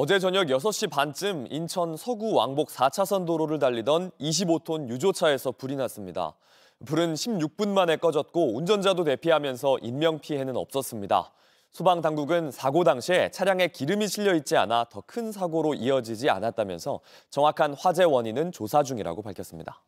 어제 저녁 6시 반쯤 인천 서구 왕복 4차선 도로를 달리던 25톤 유조차에서 불이 났습니다. 불은 16분 만에 꺼졌고 운전자도 대피하면서 인명피해는 없었습니다. 소방당국은 사고 당시에 차량에 기름이 실려 있지 않아 더 큰 사고로 이어지지 않았다면서 정확한 화재 원인은 조사 중이라고 밝혔습니다.